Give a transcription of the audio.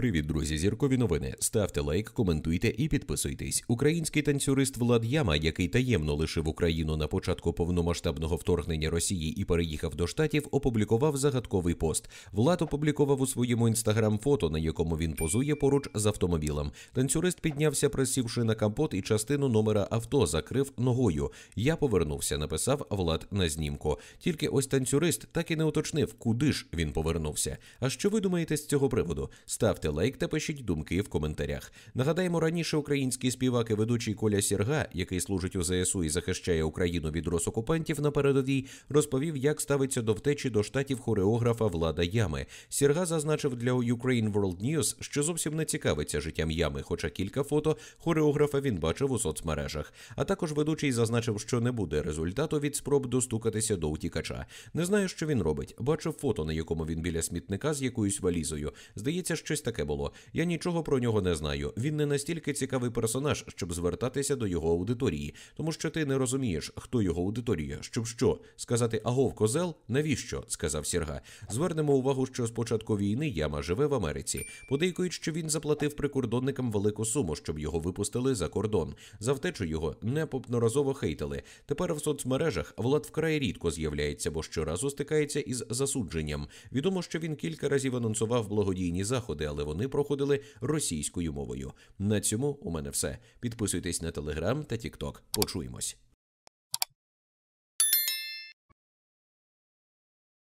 Привіт, друзі! Зіркові новини. Ставте лайк, коментуйте і підписуйтесь. Український танцюрист Влад Яма, який таємно лишив Україну на початку повномасштабного вторгнення Росії і переїхав до штатів, опублікував загадковий пост. Влад опублікував у своєму інстаграм фото, на якому він позує поруч з автомобілем. Танцюрист піднявся, присівши на капот, і частину номера авто закрив ногою. Я повернувся, написав Влад на знімку. Тільки ось танцюрист так і не уточнив, куди ж він повернувся. А що ви думаєте з цього приводу? Ставте лайк та пишіть думки в коментарях. Нагадаємо, раніше український співак і ведучий Коля Сірга, який служить у ЗСУ і захищає Україну від росокупантів на передовій, розповів, як ставиться до втечі до штатів хореографа Влада Ями. Сірга зазначив для Ukraine World News, що зовсім не цікавиться життям ями, хоча кілька фото хореографа він бачив у соцмережах. А також ведучий зазначив, що не буде результату від спроб достукатися до утікача. Не знаю, що він робить. Бачив фото, на якому він біля смітника з якоюсь валізою. Здається, щось так таке було. Я нічого про нього не знаю. Він не настільки цікавий персонаж, щоб звертатися до його аудиторії, тому що ти не розумієш, хто його аудиторія, щоб що сказати агов козел, навіщо? сказав Сірга. Звернемо увагу, що з початку війни яма живе в Америці. Подейкують, що він заплатив прикордонникам велику суму, щоб його випустили за кордон. За втечу його неподноразово хейтили. Тепер в соцмережах влад вкрай рідко з'являється, бо щоразу стикається із засудженням. Відомо, що він кілька разів анонсував благодійні заходи, але але вони проходили російською мовою. На цьому у мене все. Підписуйтесь на телеграм та тікток. Почуємось.